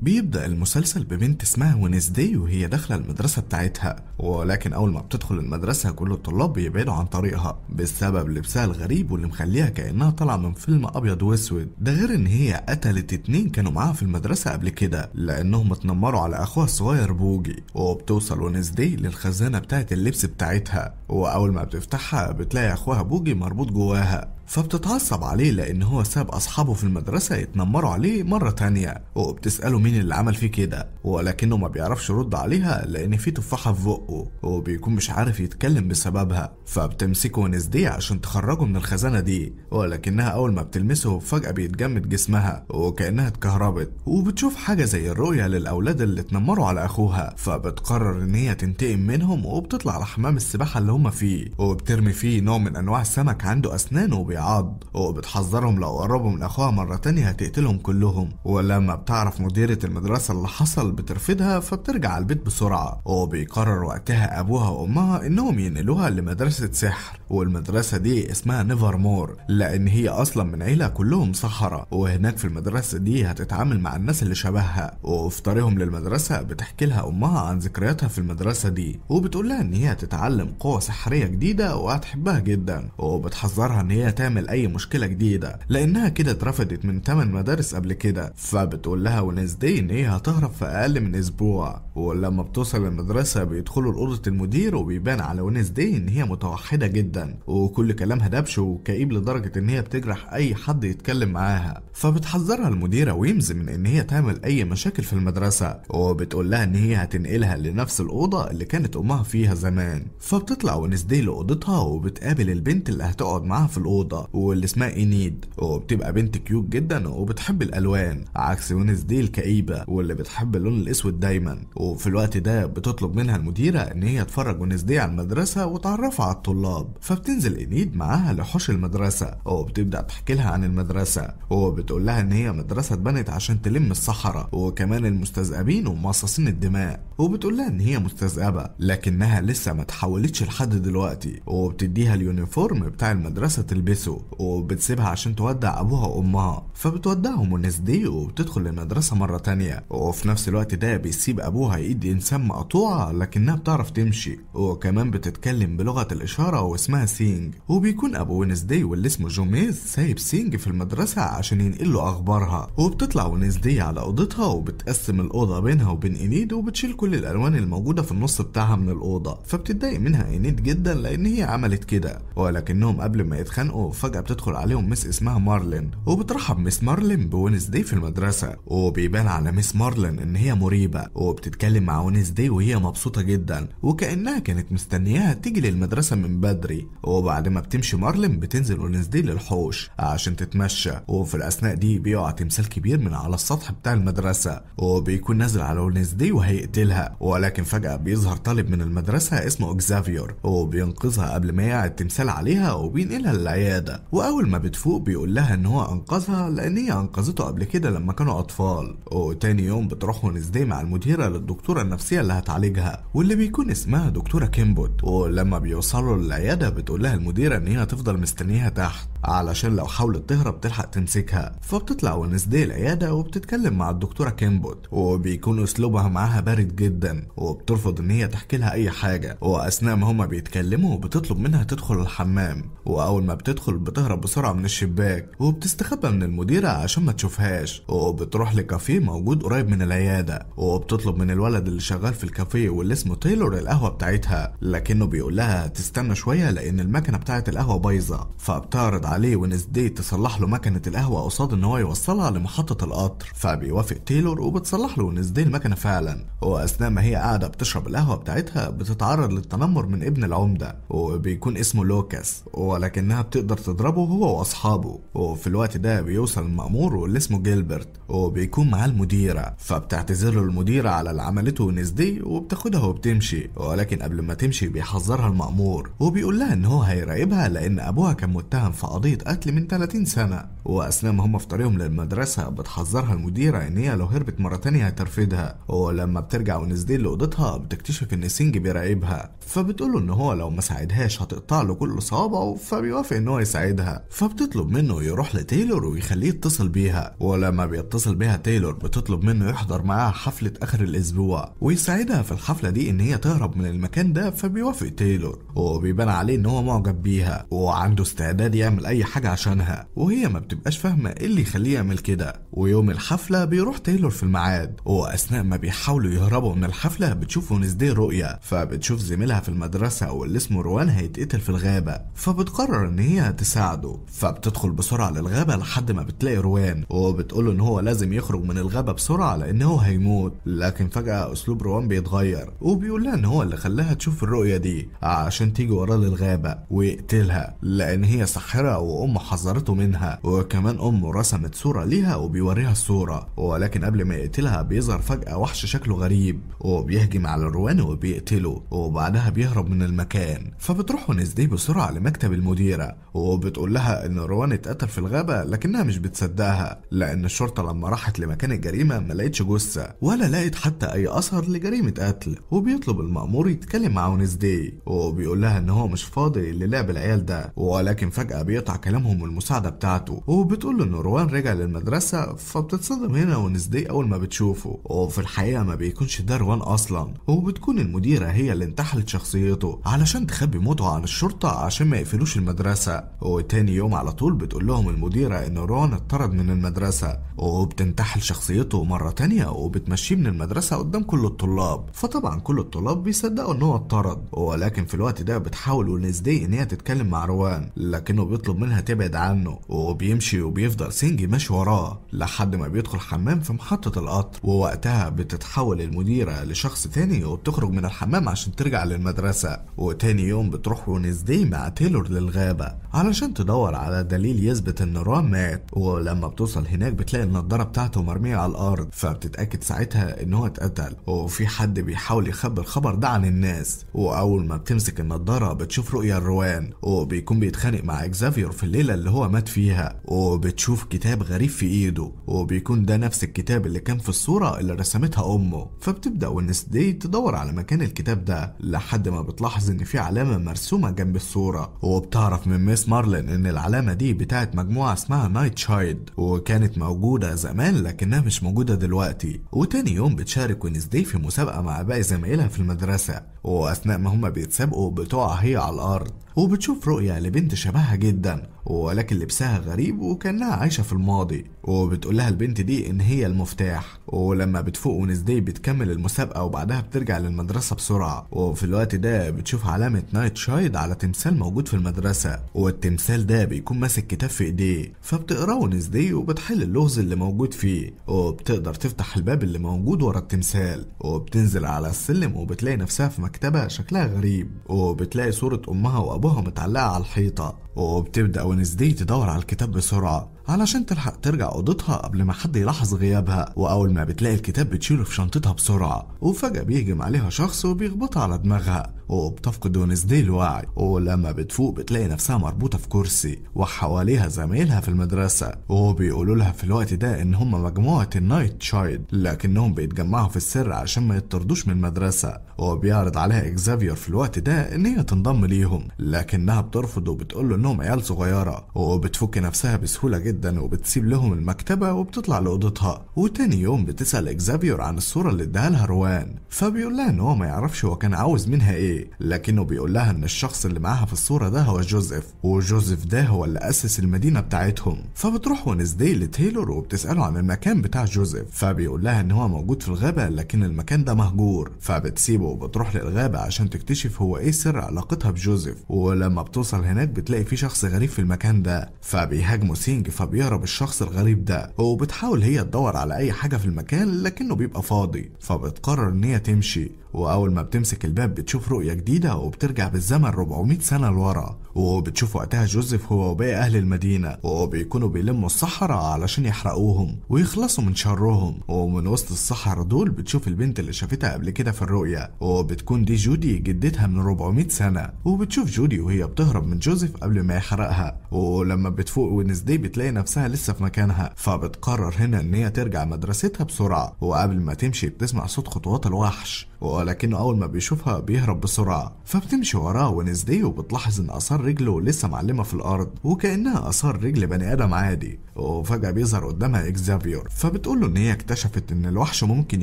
بيبدأ المسلسل ببنت اسمها ونسداي وهي داخلة المدرسة بتاعتها ولكن أول ما بتدخل المدرسة كل الطلاب بيبعدوا عن طريقها بسبب لبسها الغريب واللي مخليها كأنها طالعة من فيلم أبيض وأسود ده غير إن هي قتلت اتنين كانوا معاها في المدرسة قبل كده لأنهم اتنمروا على أخوها الصغير بوجي وبتوصل ونسداي للخزانة بتاعت اللبس بتاعتها وأول ما بتفتحها بتلاقي أخوها بوجي مربوط جواها فبتتعصب عليه لأن هو ساب أصحابه في المدرسة يتنمروا عليه مرة تانية وبتسأله مين اللي عمل فيه كده ولكنه ما بيعرفش يرد عليها لأن في تفاحة في بقه وبيكون مش عارف يتكلم بسببها فبتمسكه ونزديه عشان تخرجه من الخزانة دي ولكنها أول ما بتلمسه فجأة بيتجمد جسمها وكأنها اتكهربت وبتشوف حاجة زي الرؤية للأولاد اللي اتنمروا على أخوها فبتقرر إن هي تنتقم منهم وبتطلع لحمام السباحة اللي هما فيه وبترمي فيه نوع من أنواع السمك عنده أسنان وبي بيعض وبتحذرهم لو قربوا من أخوها مرة تانية هتقتلهم كلهم ولما بتعرف مديرة المدرسة اللي حصل بترفضها فبترجع البيت بسرعة وبيقرر وقتها أبوها وأمها إنهم ينقلوها لمدرسة سحر والمدرسة دي اسمها نيفر مور لأن هي أصلا من عيلة كلهم سحرة وهناك في المدرسة دي هتتعامل مع الناس اللي شبهها وفي طريقهم للمدرسة بتحكي لها أمها عن ذكرياتها في المدرسة دي وبتقول لها إن هي هتتعلم قوة سحرية جديدة وهتحبها جدا وبتحذرها إن هي تعمل تعمل أي مشكلة جديدة لأنها كده اترفضت من 8 مدارس قبل كده فبتقول لها ونزدي إن هي هتهرب في أقل من أسبوع ولما بتوصل المدرسة بيدخلوا لأوضة المدير وبيبان على ونزدي إن هي متوحدة جدا وكل كلامها دبش وكئيب لدرجة إن هي بتجرح أي حد يتكلم معاها فبتحذرها المديرة ويمز من إن هي تعمل أي مشاكل في المدرسة وبتقول لها إن هي هتنقلها لنفس الأوضة اللي كانت أمها فيها زمان فبتطلع ونزدي لأوضتها وبتقابل البنت اللي هتقعد معاها في الأوضة بيضه واللي اسمها إنيد وبتبقى بنت كيوت جدا وبتحب الألوان عكس يونس دي الكئيبة واللي بتحب اللون الأسود دايما وفي الوقت ده بتطلب منها المديرة إن هي تفرج يونس دي على المدرسة وتعرفها على الطلاب فبتنزل إنيد معاها لحوش المدرسة وبتبدأ تحكي لها عن المدرسة وبتقول لها إن هي مدرسة اتبنت عشان تلم الصحراء وكمان المستذئبين ومصاصين الدماء وبتقول لها إن هي مستذئبة لكنها لسه ما تحولتش لحد دلوقتي وبتديها اليونيفورم بتاع المدرسة تلبسه وبتسيبها عشان تودع أبوها وأمها فبتودعهم الناس دي وبتدخل المدرسة مرة تانية وفي نفس الوقت ده بيسيب أبوها إيد إنسان مقطوعة لكنها بتعرف تمشي وكمان بتتكلم بلغة الإشارة واسمها سينج وبيكون أبو دي واللي اسمه جوميز سايب سينج في المدرسة عشان ينقل له أخبارها وبتطلع دي على أوضتها وبتقسم الأوضة بينها وبين إنيد وبتشيل كل الألوان الموجودة في النص بتاعها من الأوضة فبتتضايق منها إنيد جدا لأن هي عملت كده ولكنهم قبل ما يتخانقوا فجأة بتدخل عليهم مس اسمها مارلين وبترحب مس مارلين بونس دي في المدرسة وبيبان على مس مارلين إن هي مريبة وبتتكلم مع ونس دي وهي مبسوطة جدا وكأنها كانت مستنياها تيجي للمدرسة من بدري وبعد ما بتمشي مارلين بتنزل ونس دي للحوش عشان تتمشى وفي الأثناء دي بيقع تمثال كبير من على السطح بتاع المدرسة وبيكون نازل على ونس دي وهيقتلها ولكن فجأة بيظهر طالب من المدرسة اسمه إكزافيور وبينقذها قبل ما يقع التمثال عليها وبينقلها للعيادة وأول ما بتفوق بيقول لها إن هو أنقذها لأن هي أنقذته قبل كده لما كانوا أطفال وتاني يوم بتروح ونزدي مع المديرة للدكتورة النفسية اللي هتعالجها واللي بيكون اسمها دكتورة كيمبوت ولما بيوصلوا للعيادة بتقول لها المديرة إن هي هتفضل مستنيها تحت علشان لو حاولت تهرب تلحق تمسكها فبتطلع ونسدي العيادة وبتتكلم مع الدكتورة كيمبوت وبيكون أسلوبها معاها بارد جدا وبترفض إن هي تحكي لها أي حاجة وأثناء ما هما بيتكلموا بتطلب منها تدخل الحمام وأول ما بتدخل بتهرب بسرعة من الشباك وبتستخبى من المديرة عشان ما تشوفهاش وبتروح لكافيه موجود قريب من العيادة وبتطلب من الولد اللي شغال في الكافيه واللي اسمه تايلور القهوة بتاعتها لكنه بيقول لها تستنى شوية لأن المكنة بتاعت القهوة بايظة فبتعرض عليه ونسداي تصلح له مكنة القهوة قصاد إن هو يوصلها لمحطة القطر فبيوافق تايلور وبتصلح له ونسداي المكنة فعلا وأثناء ما هي قاعدة بتشرب القهوة بتاعتها بتتعرض للتنمر من ابن العمدة وبيكون اسمه لوكاس ولكنها بتقدر تضربه هو وأصحابه وفي الوقت ده بيوصل المأمور واللي اسمه جيلبرت وبيكون معاه المديرة فبتعتذر له المديرة على اللي عملته ونسداي وبتاخدها وبتمشي ولكن قبل ما تمشي بيحذرها المأمور وبيقول لها إن هو هيراقبها لأن أبوها كان متهم في قضية قضية قتل من 30 سنة وأثناء ما هم في طريقهم للمدرسة بتحذرها المديرة إن هي لو هربت مرة تانية هترفدها ولما بترجع ونزدين لأوضتها بتكتشف إن سينج بيراقبها فبتقوله إن هو لو ما ساعدهاش هتقطع له كل صوابعه فبيوافق إن هو يساعدها فبتطلب منه يروح لتايلور ويخليه يتصل بيها ولما بيتصل بيها تايلور بتطلب منه يحضر معاها حفلة آخر الأسبوع ويساعدها في الحفلة دي إن هي تهرب من المكان ده فبيوافق تايلور وبيبان عليه إن هو معجب بيها وعنده استعداد يعمل اي حاجه عشانها وهي ما بتبقاش فاهمه ايه اللي يخليه يعمل كده ويوم الحفله بيروح تايلور في الميعاد واثناء ما بيحاولوا يهربوا من الحفله بتشوف دي رؤيه فبتشوف زميلها في المدرسه واللي اسمه روان هيتقتل في الغابه فبتقرر ان هي تساعده فبتدخل بسرعه للغابه لحد ما بتلاقي روان وبتقوله ان هو لازم يخرج من الغابه بسرعه لان هو هيموت لكن فجاه اسلوب روان بيتغير وبيقول لها ان هو اللي خلاها تشوف الرؤيه دي عشان تيجي وراه للغابه ويقتلها لان هي ساحره وأم حذرته منها وكمان أمه رسمت صورة ليها وبيوريها الصورة ولكن قبل ما يقتلها بيظهر فجأة وحش شكله غريب وبيهجم على روان وبيقتله وبعدها بيهرب من المكان فبتروح ونزديه بسرعة لمكتب المديرة وبتقول لها إن روان اتقتل في الغابة لكنها مش بتصدقها لأن الشرطة لما راحت لمكان الجريمة ما لقيتش جثة ولا لقيت حتى أي أثر لجريمة قتل وبيطلب المأمور يتكلم مع ونزديه وبيقول لها إن هو مش فاضي للعب العيال ده ولكن فجأة بيطلع بيقطع كلامهم والمساعده بتاعته وبتقول إن روان رجع للمدرسه فبتتصدم هنا ونس اول ما بتشوفه وفي الحقيقه ما بيكونش ده روان اصلا وبتكون المديره هي اللي انتحلت شخصيته علشان تخبي موته عن الشرطه عشان ما يقفلوش المدرسه وتاني يوم على طول بتقول لهم المديره ان روان اتطرد من المدرسه وبتنتحل شخصيته مره تانية وبتمشيه من المدرسه قدام كل الطلاب فطبعا كل الطلاب بيصدقوا ان هو اتطرد ولكن في الوقت ده بتحاول ونس ان هي تتكلم مع روان لكنه بيطلب بيطلب منها تبعد عنه وبيمشي وبيفضل سنجي ماشي وراه لحد ما بيدخل حمام في محطة القطر ووقتها بتتحول المديرة لشخص تاني وبتخرج من الحمام عشان ترجع للمدرسة وتاني يوم بتروح ونزدي مع تيلور للغابة علشان تدور على دليل يثبت ان رام مات ولما بتوصل هناك بتلاقي النضارة بتاعته مرمية على الأرض فبتتأكد ساعتها ان هو اتقتل وفي حد بيحاول يخبي الخبر ده عن الناس وأول ما بتمسك النضارة بتشوف رؤية الروان وبيكون بيتخانق مع اكزافيو صغير في الليلة اللي هو مات فيها وبتشوف كتاب غريب في ايده وبيكون ده نفس الكتاب اللي كان في الصورة اللي رسمتها امه فبتبدأ دي تدور على مكان الكتاب ده لحد ما بتلاحظ ان في علامة مرسومة جنب الصورة وبتعرف من ميس مارلين ان العلامة دي بتاعت مجموعة اسمها نايت شايد وكانت موجودة زمان لكنها مش موجودة دلوقتي وتاني يوم بتشارك وينسداي في مسابقة مع باقي زمايلها في المدرسة واثناء ما هما بيتسابقوا بتقع هي على الارض وبتشوف رؤية لبنت شبهها جدا ولكن لبسها غريب وكأنها عايشة في الماضي وبتقول لها البنت دي إن هي المفتاح ولما بتفوق ونزدي بتكمل المسابقة وبعدها بترجع للمدرسة بسرعة وفي الوقت ده بتشوف علامة نايت شايد على تمثال موجود في المدرسة والتمثال ده بيكون ماسك كتاب في إيديه فبتقراه ونزدي وبتحل اللغز اللي موجود فيه وبتقدر تفتح الباب اللي موجود ورا التمثال وبتنزل على السلم وبتلاقي نفسها في مكتبة شكلها غريب وبتلاقي صورة أمها وأبوها متعلقة على الحيطة وبتبدأ ونسدي تدور على الكتاب بسرعة علشان تلحق ترجع أوضتها قبل ما حد يلاحظ غيابها وأول ما بتلاقي الكتاب بتشيله في شنطتها بسرعة وفجأة بيهجم عليها شخص وبيخبطها على دماغها وبتفقد ونسدي الوعي ولما بتفوق بتلاقي نفسها مربوطة في كرسي وحواليها زمايلها في المدرسة وبيقولوا لها في الوقت ده إن هم مجموعة النايت شايد لكنهم بيتجمعوا في السر عشان ما يطردوش من المدرسة وبيعرض عليها إكزافير في الوقت ده إن هي تنضم ليهم لكنها بترفض وبتقول له إنهم عيال صغيرة وبتفك نفسها بسهولة جدا جدا وبتسيب لهم المكتبة وبتطلع لأوضتها وتاني يوم بتسأل إكزافيور عن الصورة اللي اداها لها روان فبيقول لها إن هو ما يعرفش هو كان عاوز منها إيه لكنه بيقول لها إن الشخص اللي معاها في الصورة ده هو جوزيف وجوزيف ده هو اللي أسس المدينة بتاعتهم فبتروح ونزدي لتايلور وبتسأله عن المكان بتاع جوزيف فبيقول لها إن هو موجود في الغابة لكن المكان ده مهجور فبتسيبه وبتروح للغابة عشان تكتشف هو إيه سر علاقتها بجوزيف ولما بتوصل هناك بتلاقي في شخص غريب في المكان ده فبيهاجمه سينج ف بيهرب الشخص الغريب ده وبتحاول هي تدور على أي حاجة في المكان لكنه بيبقى فاضي فبتقرر إن هي تمشي وأول ما بتمسك الباب بتشوف رؤية جديدة وبترجع بالزمن 400 سنة لورا وبتشوف وقتها جوزيف هو وباقي أهل المدينة وبيكونوا بيلموا الصحراء علشان يحرقوهم ويخلصوا من شرهم ومن وسط الصحراء دول بتشوف البنت اللي شافتها قبل كده في الرؤية وبتكون دي جودي جدتها من 400 سنة وبتشوف جودي وهي بتهرب من جوزيف قبل ما يحرقها ولما بتفوق دي بتلاقي نفسها لسه في مكانها فبتقرر هنا إن هي ترجع مدرستها بسرعة وقبل ما تمشي بتسمع صوت خطوات الوحش ولكنه أول ما بيشوفها بيهرب بسرعة فبتمشي وراه ونزديه وبتلاحظ إن آثار رجله لسه معلمة في الأرض وكأنها آثار رجل بني آدم عادي وفجأة بيظهر قدامها إكزافيور فبتقول له إن هي اكتشفت إن الوحش ممكن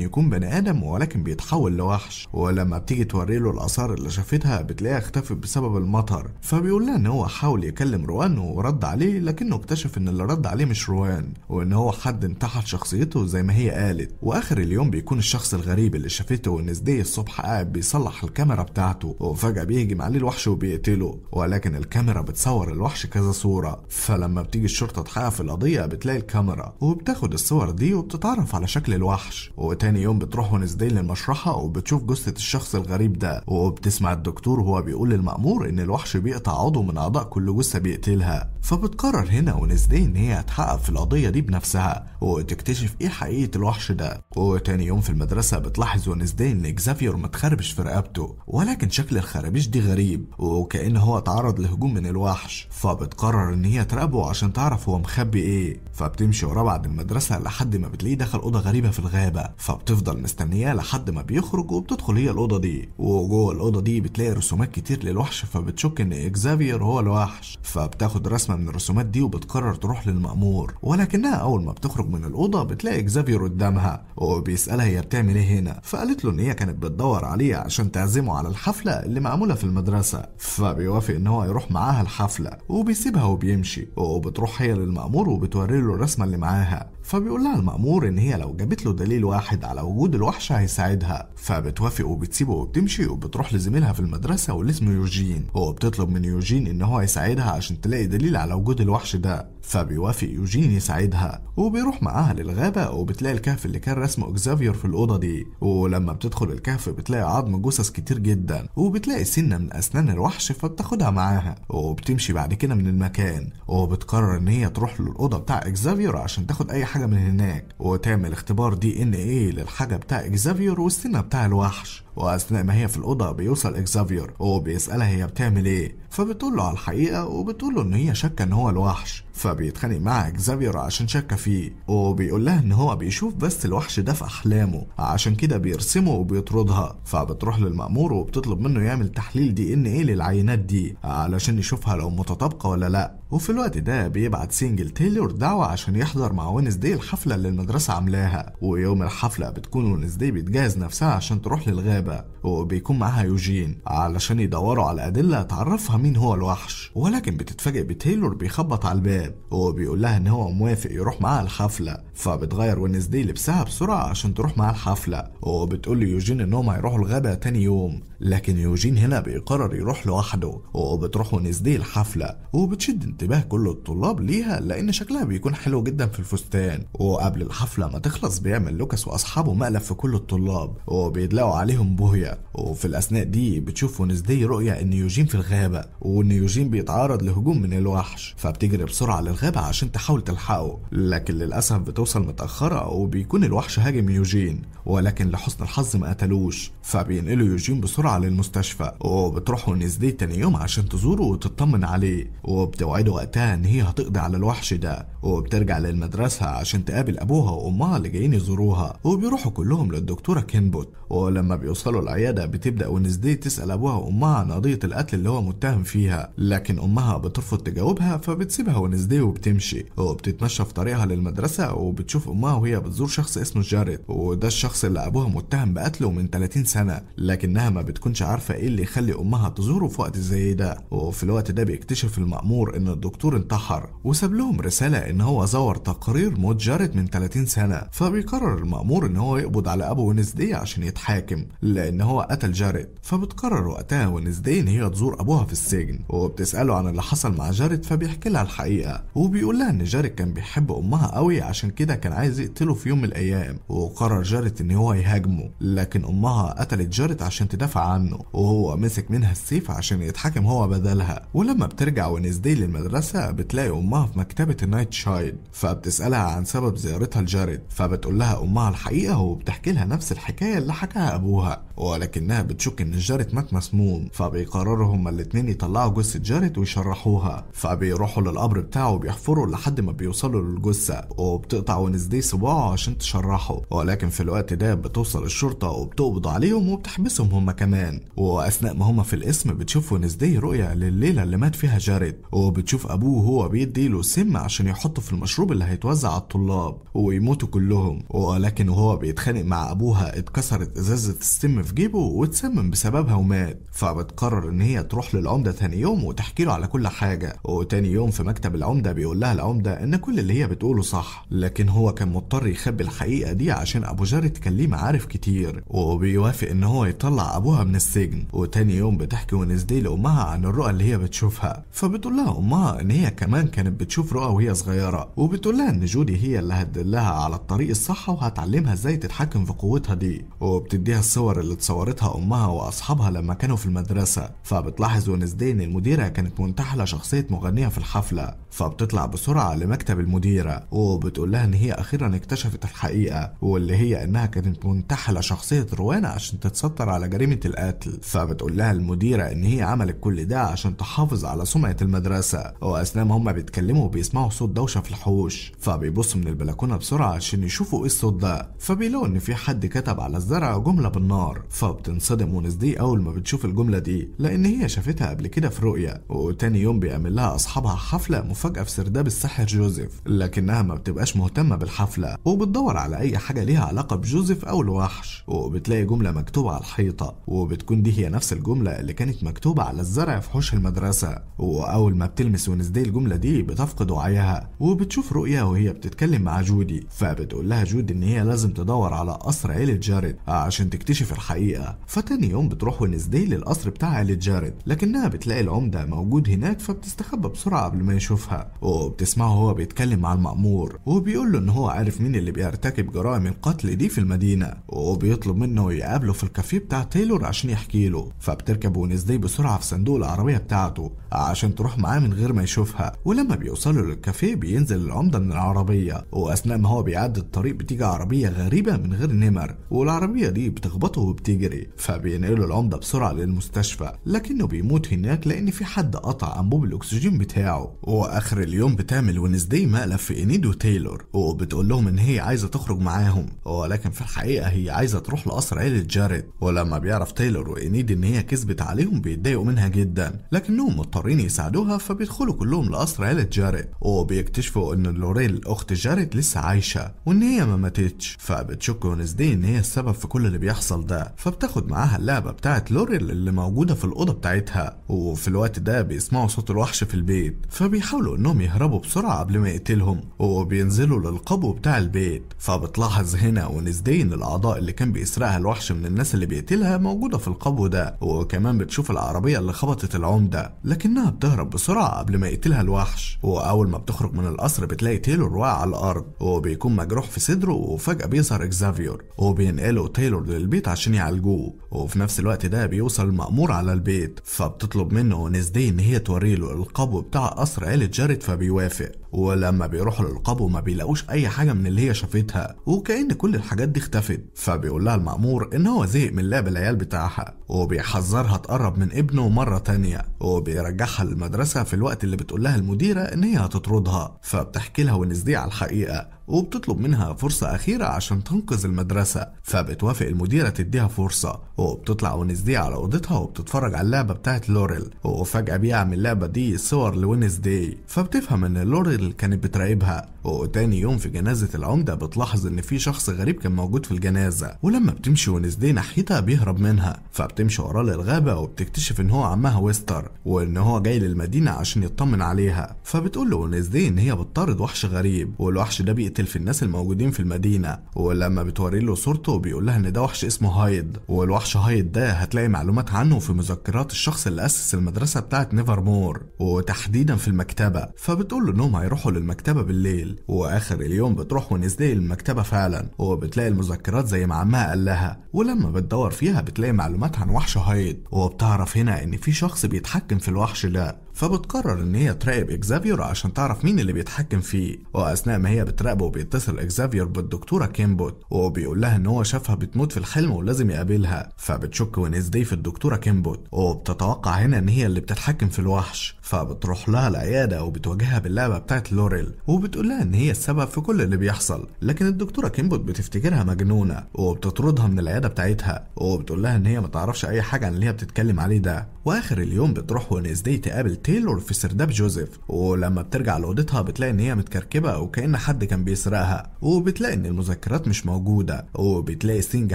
يكون بني آدم ولكن بيتحول لوحش ولما بتيجي توري له الآثار اللي شافتها بتلاقيها اختفت بسبب المطر فبيقول لها إن هو حاول يكلم روان ورد عليه لكنه اكتشف إن اللي رد عليه مش روان وإن هو حد انتحل شخصيته زي ما هي قالت وآخر اليوم بيكون الشخص الغريب اللي شافته دي الصبح قاعد بيصلح الكاميرا بتاعته وفجأة بيهجم عليه الوحش وبيقتله ولكن الكاميرا بتصور الوحش كذا صورة فلما بتيجي الشرطة تحقق في القضية بتلاقي الكاميرا وبتاخد الصور دي وبتتعرف على شكل الوحش وتاني يوم بتروح ونس دي للمشرحة وبتشوف جثة الشخص الغريب ده وبتسمع الدكتور وهو بيقول للمأمور إن الوحش بيقطع عضو من أعضاء كل جثة بيقتلها فبتقرر هنا ونس دي إن هي هتحقق في القضية دي بنفسها وتكتشف إيه حقيقة الوحش ده وتاني يوم في المدرسة بتلاحظ ونس دي إن اكزافير متخربش في رقبته ولكن شكل الخرابيش دي غريب وكأن هو اتعرض لهجوم من الوحش فبتقرر ان هي تراقبه عشان تعرف هو مخبي ايه فبتمشي وراه بعد المدرسة لحد ما بتلاقيه دخل أوضة غريبة في الغابة فبتفضل مستنياه لحد ما بيخرج وبتدخل هي الأوضة دي وجوه الأوضة دي بتلاقي رسومات كتير للوحش فبتشك ان اكزافير هو الوحش فبتاخد رسمة من الرسومات دي وبتقرر تروح للمأمور ولكنها أول ما بتخرج من الأوضة بتلاقي اكزافير قدامها وبيسألها هي بتعمل ايه هنا فقالت له ان هي كانت بتدور عليه عشان تعزمه على الحفلة اللي معمولة في المدرسة فبيوافق ان هو يروح معاها الحفلة وبيسيبها وبيمشي وبتروح هي للمأمور وبتوري له الرسمة اللي معاها فبيقول لها المأمور إن هي لو جابت له دليل واحد على وجود الوحش هيساعدها فبتوافق وبتسيبه وبتمشي وبتروح لزميلها في المدرسة واللي اسمه يوجين وبتطلب من يوجين إن هو يساعدها عشان تلاقي دليل على وجود الوحش ده فبيوافق يوجين يساعدها وبيروح معاها للغابة وبتلاقي الكهف اللي كان رسمه اكزافير في الأوضة دي ولما بتدخل الكهف بتلاقي عظم جثث كتير جدا وبتلاقي سنة من أسنان الوحش فبتاخدها معاها وبتمشي بعد كده من المكان وبتقرر إن هي تروح للأوضة بتاع اكزافير عشان تاخد أي حاجه من هناك وتعمل اختبار دي ان ايه للحاجه بتاع اكزافير والسنه بتاع الوحش واثناء ما هي في الاوضه بيوصل اكزافير وبيسألها هي بتعمل ايه فبتقول له على الحقيقه وبتقول له ان هي شاكه ان هو الوحش فبيتخانق مع اكزافير عشان شاكه فيه وبيقول لها ان هو بيشوف بس الوحش ده في احلامه عشان كده بيرسمه وبيطردها فبتروح للمأمور وبتطلب منه يعمل تحليل دي ان ايه للعينات دي علشان يشوفها لو متطابقه ولا لا وفي الوقت ده بيبعت سينجل تايلور دعوه عشان يحضر مع وينزداي الحفله اللي المدرسه عاملاها ويوم الحفله بتكون وينزداي بتجهز نفسها عشان تروح للغابه الغابة وبيكون معاها يوجين علشان يدوروا على أدلة تعرفها مين هو الوحش ولكن بتتفاجئ بتايلور بيخبط على الباب وبيقول لها إن هو موافق يروح معاها الحفلة فبتغير وينزداي لبسها بسرعة عشان تروح معاه الحفلة وبتقول ليوجين إنهم هيروحوا الغابة تاني يوم لكن يوجين هنا بيقرر يروح لوحده وبتروح دي الحفلة وبتشد انتباه كل الطلاب ليها لأن شكلها بيكون حلو جدا في الفستان وقبل الحفلة ما تخلص بيعمل لوكاس وأصحابه مقلب في كل الطلاب وبيدلقوا عليهم بوهية وفي الأثناء دي بتشوف دي رؤية إن يوجين في الغابة وإن يوجين بيتعرض لهجوم من الوحش فبتجري بسرعة للغابة عشان تحاول تلحقه لكن للأسف بتوصل متأخرة وبيكون الوحش هاجم يوجين ولكن لحسن الحظ ما قتلوش فبينقلوا يوجين بسرعة للمستشفى وبتروحوا دي تاني يوم عشان تزوره وتطمن عليه وبتوعده وقتها إن هي هتقضي على الوحش ده وبترجع للمدرسة عشان تقابل أبوها وأمها اللي جايين يزوروها وبيروحوا كلهم للدكتورة كينبوت ولما بيوصلوا العيادة بتبدأ ونزدي تسأل أبوها وأمها عن قضية القتل اللي هو متهم فيها لكن أمها بترفض تجاوبها فبتسيبها ونزدي وبتمشي وبتتمشى في طريقها للمدرسة وبتشوف أمها وهي بتزور شخص اسمه جاريت وده الشخص اللي أبوها متهم بقتله من 30 سنة لكنها ما بتكون بتكونش عارفه ايه اللي يخلي امها تزوره في وقت زي ده وفي الوقت ده بيكتشف المأمور ان الدكتور انتحر وساب لهم رساله ان هو زور تقارير موت جارت من 30 سنه فبيقرر المأمور ان هو يقبض على ابو ونزدي عشان يتحاكم لان هو قتل جارت فبتقرر وقتها ونزدي ان هي تزور ابوها في السجن وبتساله عن اللي حصل مع جارت فبيحكي لها الحقيقه وبيقول لها ان جارت كان بيحب امها قوي عشان كده كان عايز يقتله في يوم من الايام وقرر جارت ان هو يهاجمه لكن امها قتلت جارت عشان تدافع عنه وهو مسك منها السيف عشان يتحكم هو بدلها ولما بترجع ونزدي للمدرسة بتلاقي أمها في مكتبة النايت شايد فبتسألها عن سبب زيارتها لجارد فبتقول لها أمها الحقيقة وبتحكي لها نفس الحكاية اللي حكاها أبوها ولكنها بتشك إن جارد مات مسموم فبيقرروا هما الاتنين يطلعوا جثة جارد ويشرحوها فبيروحوا للقبر بتاعه وبيحفروا لحد ما بيوصلوا للجثة وبتقطع ونزدي صباعه عشان تشرحه ولكن في الوقت ده بتوصل الشرطة وبتقبض عليهم وبتحبسهم هما كمان كمان واثناء ما هما في القسم بتشوف دي رؤيه لليله اللي مات فيها جارد وبتشوف ابوه وهو بيدي له سم عشان يحطه في المشروب اللي هيتوزع على الطلاب ويموتوا كلهم ولكن وهو بيتخانق مع ابوها اتكسرت ازازه السم في جيبه واتسمم بسببها ومات فبتقرر ان هي تروح للعمده تاني يوم وتحكي له على كل حاجه وتاني يوم في مكتب العمده بيقول لها العمده ان كل اللي هي بتقوله صح لكن هو كان مضطر يخبي الحقيقه دي عشان ابو جارد كان ليه معارف كتير وبيوافق ان هو يطلع ابوها من السجن وتاني يوم بتحكي ونزدي لأمها عن الرؤى اللي هي بتشوفها فبتقول لها أمها إن هي كمان كانت بتشوف رؤى وهي صغيرة وبتقول لها إن جودي هي اللي هتدلها على الطريق الصح وهتعلمها إزاي تتحكم في قوتها دي وبتديها الصور اللي اتصورتها أمها وأصحابها لما كانوا في المدرسة فبتلاحظ ونزدي إن المديرة كانت منتحلة شخصية مغنية في الحفلة فبتطلع بسرعة لمكتب المديرة وبتقول لها إن هي أخيرا اكتشفت الحقيقة واللي هي إنها كانت منتحلة شخصية روانا عشان تتستر على جريمة القتل فبتقول لها المديرة إن هي عملت كل ده عشان تحافظ على سمعة المدرسة وأثناء ما هما بيتكلموا بيسمعوا صوت دوشة في الحوش فبيبصوا من البلكونة بسرعة عشان يشوفوا إيه الصوت ده فبيلاقوا إن في حد كتب على الزرع جملة بالنار فبتنصدم دي أول ما بتشوف الجملة دي لأن هي شافتها قبل كده في رؤية وتاني يوم بيعمل لها أصحابها حفلة فجأة في سرداب الساحر جوزيف لكنها ما بتبقاش مهتمة بالحفلة وبتدور على أي حاجة ليها علاقة بجوزيف أو الوحش وبتلاقي جملة مكتوبة على الحيطة وبتكون دي هي نفس الجملة اللي كانت مكتوبة على الزرع في حوش المدرسة وأول ما بتلمس ونسدي الجملة دي بتفقد وعيها وبتشوف رؤيا وهي بتتكلم مع جودي فبتقول لها جودي إن هي لازم تدور على قصر عيلة جارد عشان تكتشف الحقيقة فتاني يوم بتروح ونسدي للقصر بتاع عيلة جارد لكنها بتلاقي العمدة موجود هناك فبتستخبى بسرعة قبل ما يشوفها وبتسمعه هو بيتكلم مع المأمور وبيقول له إن هو عارف مين اللي بيرتكب جرائم القتل دي في المدينة وبيطلب منه يقابله في الكافيه بتاع تايلور عشان يحكي له فبتركب ونزدي بسرعة في صندوق العربية بتاعته عشان تروح معاه من غير ما يشوفها ولما بيوصلوا للكافيه بينزل العمدة من العربية وأثناء ما هو بيعدي الطريق بتيجي عربية غريبة من غير نمر والعربية دي بتخبطه وبتجري فبينقلوا العمدة بسرعة للمستشفى لكنه بيموت هناك لأن في حد قطع أنبوب الأكسجين بتاعه وآخر اليوم بتعمل ونزدي مقلب في انيدو تايلور وبتقول لهم إن هي عايزة تخرج معاهم ولكن في الحقيقة هي عايزة تروح لقصر عيلة جاريد ولما بيعرف تايلور وإنيد إن هي كسبت عليهم بيتضايقوا منها جدا لكنهم مضطرين مضطرين يساعدوها فبيدخلوا كلهم لقصر عيلة جاريت وبيكتشفوا ان لوريل اخت جاريت لسه عايشة وان هي ما ماتتش فبتشك ونسدي ان هي السبب في كل اللي بيحصل ده فبتاخد معاها اللعبة بتاعت لوريل اللي موجودة في الأوضة بتاعتها وفي الوقت ده بيسمعوا صوت الوحش في البيت فبيحاولوا انهم يهربوا بسرعة قبل ما يقتلهم وبينزلوا للقبو بتاع البيت فبتلاحظ هنا ونزدي ان الاعضاء اللي كان بيسرقها الوحش من الناس اللي بيقتلها موجودة في القبو ده وكمان بتشوف العربية اللي خبطت العمدة لكن انها بتهرب بسرعة قبل ما يقتلها الوحش وأول ما بتخرج من القصر بتلاقي تايلور واقع على الأرض وبيكون مجروح في صدره وفجأة بيظهر إكزافيور وبينقله تايلور للبيت عشان يعالجوه وفي نفس الوقت ده بيوصل المأمور على البيت فبتطلب منه نزدي إن هي توريله القبو بتاع قصر عيلة جاريت فبيوافق ولما بيروحوا للقبو ما بيلاقوش أي حاجة من اللي هي شافتها وكأن كل الحاجات دي اختفت فبيقول لها المأمور إن هو زهق من لعب العيال بتاعها وبيحذرها تقرب من ابنه مرة تانية وبيرجعها للمدرسة في الوقت اللي بتقول لها المديرة إن هي هتطردها فبتحكي لها ونزدي على الحقيقة وبتطلب منها فرصة أخيرة عشان تنقذ المدرسة فبتوافق المديرة تديها فرصة وبتطلع ونزدي على أوضتها وبتتفرج على اللعبة بتاعت لوريل وفجأة بيعمل اللعبة دي صور لوينزداي فبتفهم إن لوريل كانت بتراقبها وتاني يوم في جنازة العمدة بتلاحظ إن في شخص غريب كان موجود في الجنازة ولما بتمشي وينزداي ناحيتها بيهرب منها فبتمشي وراه للغابة وبتكتشف إن هو عمها ويستر وإن هو جاي للمدينة عشان يطمن عليها فبتقول له وينزداي إن هي بتطارد وحش غريب والوحش ده بيقتل في الناس الموجودين في المدينه ولما بتوري له صورته بيقول لها ان ده وحش اسمه هايد والوحش هايد ده هتلاقي معلومات عنه في مذكرات الشخص اللي اسس المدرسه بتاعت نيفر مور وتحديدا في المكتبه فبتقول له انهم هيروحوا للمكتبه بالليل واخر اليوم بتروح ونزلي المكتبه فعلا وبتلاقي المذكرات زي ما عمها قال لها ولما بتدور فيها بتلاقي معلومات عن وحش هايد وبتعرف هنا ان في شخص بيتحكم في الوحش ده فبتقرر ان هي تراقب اكزافير عشان تعرف مين اللي بيتحكم فيه واثناء ما هي بتراقبه بيتصل اكزافير بالدكتوره كيمبوت وبيقول لها ان هو شافها بتموت في الحلم ولازم يقابلها فبتشك دي في الدكتوره كيمبوت وبتتوقع هنا ان هي اللي بتتحكم في الوحش فبتروح لها العيادة وبتواجهها باللعبة بتاعت لوريل وبتقول لها إن هي السبب في كل اللي بيحصل لكن الدكتورة كيمبوت بتفتكرها مجنونة وبتطردها من العيادة بتاعتها وبتقول لها إن هي ما تعرفش أي حاجة عن اللي هي بتتكلم عليه ده وآخر اليوم بتروح ونزدي تقابل تايلور في سرداب جوزيف ولما بترجع لأوضتها بتلاقي إن هي متكركبة وكأن حد كان بيسرقها وبتلاقي إن المذكرات مش موجودة وبتلاقي سينج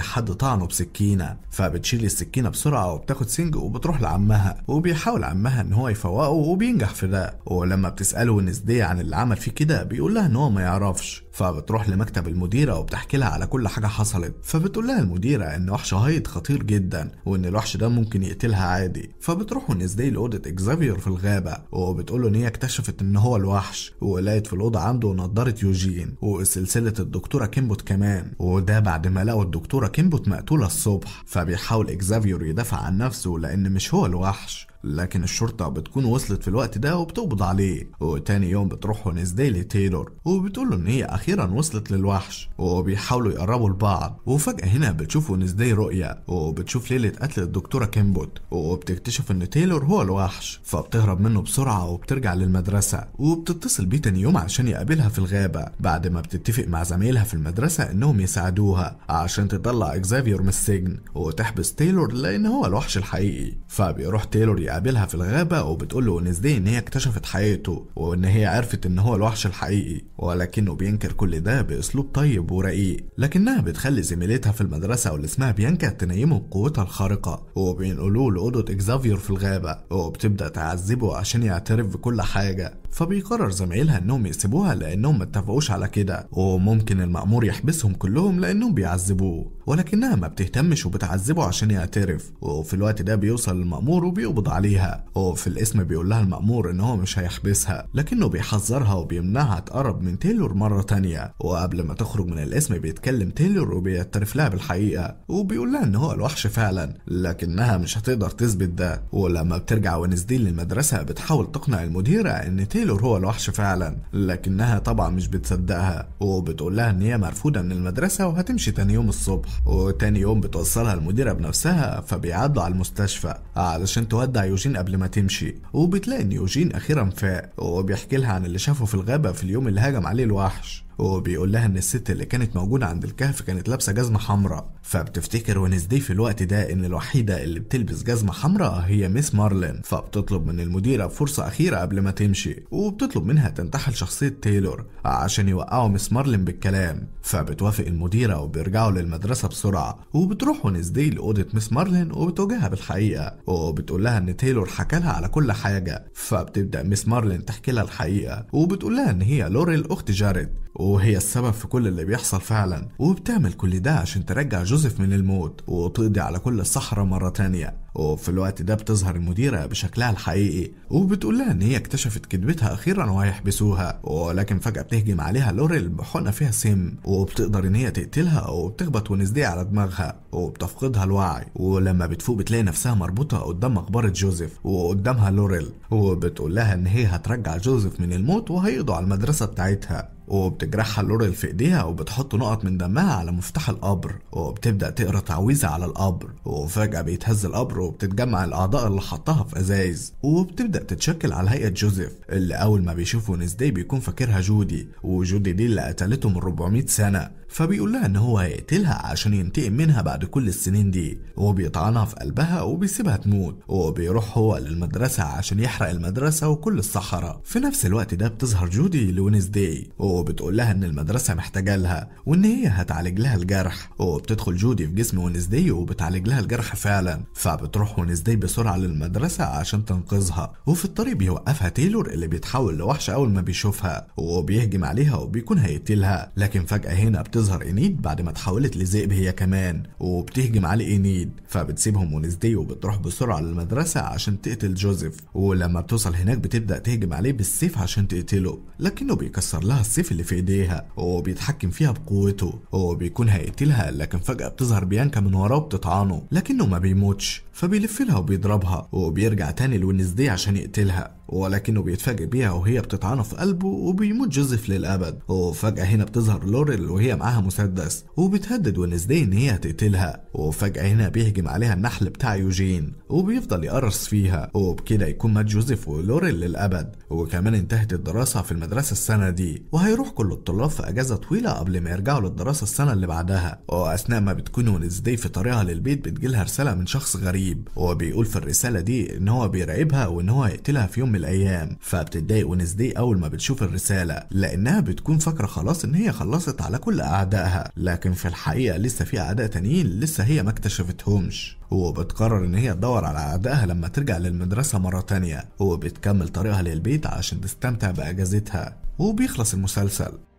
حد طعنه بسكينة فبتشيل السكينة بسرعة وبتاخد سينج وبتروح لعمها وبيحاول عمها إن هو يفوقه وبينجح في ده ولما بتسأله نسدية عن اللي عمل فيه كده بيقول لها إن هو ما يعرفش فبتروح لمكتب المديرة وبتحكي لها على كل حاجة حصلت فبتقول لها المديرة إن وحش هايد خطير جدا وإن الوحش ده ممكن يقتلها عادي فبتروحوا نسدية لأوضة إكزافير في الغابة وبتقول له إن هي اكتشفت إن هو الوحش ولقيت في الأوضة عنده نضارة يوجين وسلسلة الدكتورة كيمبوت كمان وده بعد ما لقوا الدكتورة كيمبوت مقتولة الصبح فبيحاول إكزافير يدافع عن نفسه لأن مش هو الوحش لكن الشرطة بتكون وصلت في الوقت ده وبتقبض عليه وتاني يوم بتروح ونزداي ديلي وبتقول له ان هي اخيرا وصلت للوحش وبيحاولوا يقربوا لبعض وفجأة هنا بتشوف ونزداي رؤية وبتشوف ليلة قتل الدكتورة كيمبوت وبتكتشف ان تايلور هو الوحش فبتهرب منه بسرعة وبترجع للمدرسة وبتتصل بيه تاني يوم عشان يقابلها في الغابة بعد ما بتتفق مع زمايلها في المدرسة انهم يساعدوها عشان تطلع اكزافيور من السجن وتحبس تايلور لان هو الوحش الحقيقي فبيروح تايلور بيقابلها في الغابة وبتقول له ونزدي إن هي اكتشفت حقيقته وإن هي عرفت إن هو الوحش الحقيقي ولكنه بينكر كل ده بأسلوب طيب ورقيق لكنها بتخلي زميلتها في المدرسة واللي اسمها بيانكا تنيمه بقوتها الخارقة وبينقلوه لأوضة إكزافير في الغابة وبتبدأ تعذبه عشان يعترف بكل حاجة فبيقرر زمايلها انهم يسيبوها لانهم ما اتفقوش على كده وممكن المأمور يحبسهم كلهم لانهم بيعذبوه ولكنها ما بتهتمش وبتعذبه عشان يعترف وفي الوقت ده بيوصل المأمور وبيقبض عليها وفي الاسم بيقول لها المأمور ان هو مش هيحبسها لكنه بيحذرها وبيمنعها تقرب من تيلور مرة تانية وقبل ما تخرج من الاسم بيتكلم تيلور وبيعترف لها بالحقيقة وبيقول لها ان هو الوحش فعلا لكنها مش هتقدر تثبت ده ولما بترجع ونزديل للمدرسة بتحاول تقنع المديرة ان تيلور تيلور هو الوحش فعلا لكنها طبعا مش بتصدقها وبتقول لها ان هي مرفوضة من المدرسة وهتمشي تاني يوم الصبح وتاني يوم بتوصلها المديرة بنفسها فبيعدوا على المستشفى علشان تودع يوجين قبل ما تمشي وبتلاقي ان يوجين اخيرا فاق وبيحكي لها عن اللي شافه في الغابة في اليوم اللي هجم عليه الوحش وبيقول لها ان الست اللي كانت موجوده عند الكهف كانت لابسه جزمه حمراء فبتفتكر ونسدي في الوقت ده ان الوحيده اللي بتلبس جزمه حمراء هي ميس مارلين فبتطلب من المديره فرصه اخيره قبل ما تمشي وبتطلب منها تنتحل شخصيه تايلور عشان يوقعوا ميس مارلين بالكلام فبتوافق المديره وبيرجعوا للمدرسه بسرعه وبتروح ونسدي لاوضه ميس مارلين وبتواجهها بالحقيقه وبتقول لها ان تايلور حكى لها على كل حاجه فبتبدا ميس مارلين تحكي لها الحقيقه وبتقول لها ان هي لوريل اخت جارد وهي السبب في كل اللي بيحصل فعلا وبتعمل كل ده عشان ترجع جوزيف من الموت وتقضي على كل الصحراء مرة تانية وفي الوقت ده بتظهر المديرة بشكلها الحقيقي وبتقول لها إن هي اكتشفت كذبتها أخيرا وهيحبسوها ولكن فجأة بتهجم عليها لوريل بحقنة فيها سم وبتقدر إن هي تقتلها وبتخبط ونزدية على دماغها وبتفقدها الوعي ولما بتفوق بتلاقي نفسها مربوطة قدام مقبرة جوزيف وقدامها لوريل وبتقول لها إن هي هترجع جوزيف من الموت وهيقضوا على المدرسة بتاعتها وبتجرحها لوريل في ايديها وبتحط نقط من دمها على مفتاح القبر وبتبدا تقرا تعويذه على القبر وفجاه بيتهز القبر وبتتجمع الاعضاء اللي حطها في ازايز وبتبدا تتشكل على هيئه جوزيف اللي اول ما بيشوفه نزداي بيكون فاكرها جودي وجودي دي اللي قتلته من 400 سنه فبيقول لها ان هو هيقتلها عشان ينتقم منها بعد كل السنين دي وبيطعنها في قلبها وبيسيبها تموت وبيروح هو للمدرسة عشان يحرق المدرسة وكل الصحراء في نفس الوقت ده بتظهر جودي لونزداي وبتقول لها ان المدرسة محتاجة لها وان هي هتعالج لها الجرح وبتدخل جودي في جسم داي وبتعالج لها الجرح فعلا فبتروح داي بسرعة للمدرسة عشان تنقذها وفي الطريق بيوقفها تايلور اللي بيتحول لوحش اول ما بيشوفها وبيهجم عليها وبيكون هيقتلها لكن فجأة هنا بتظهر بتظهر انيد بعد ما تحولت لذئب هي كمان وبتهجم على انيد فبتسيبهم ونزدي وبتروح بسرعه للمدرسه عشان تقتل جوزيف ولما بتوصل هناك بتبدا تهجم عليه بالسيف عشان تقتله لكنه بيكسر لها السيف اللي في ايديها وبيتحكم فيها بقوته وبيكون هيقتلها لكن فجاه بتظهر بيانكا من وراه وبتطعنه لكنه ما بيموتش فبيلف لها وبيضربها وبيرجع تاني لوينز دي عشان يقتلها ولكنه بيتفاجئ بيها وهي بتطعنه في قلبه وبيموت جوزيف للأبد وفجأة هنا بتظهر لوريل وهي معاها مسدس وبتهدد وينزداي إن هي هتقتلها وفجأة هنا بيهجم عليها النحل بتاع يوجين وبيفضل يقرص فيها وبكده يكون مات جوزيف ولوريل للأبد وكمان انتهت الدراسة في المدرسة السنة دي وهيروح كل الطلاب في أجازة طويلة قبل ما يرجعوا للدراسة السنة اللي بعدها وأثناء ما بتكون وينزداي في طريقها للبيت بتجيلها رسالة من شخص غريب الحبيب هو بيقول في الرسالة دي ان هو بيراقبها وان هو هيقتلها في يوم من الايام فبتتضايق ونس دي اول ما بتشوف الرسالة لانها بتكون فاكرة خلاص ان هي خلصت على كل اعدائها لكن في الحقيقة لسه في اعداء تانيين لسه هي ما اكتشفتهمش وبتقرر ان هي تدور على اعدائها لما ترجع للمدرسة مرة تانية وبتكمل طريقها للبيت عشان تستمتع باجازتها وبيخلص المسلسل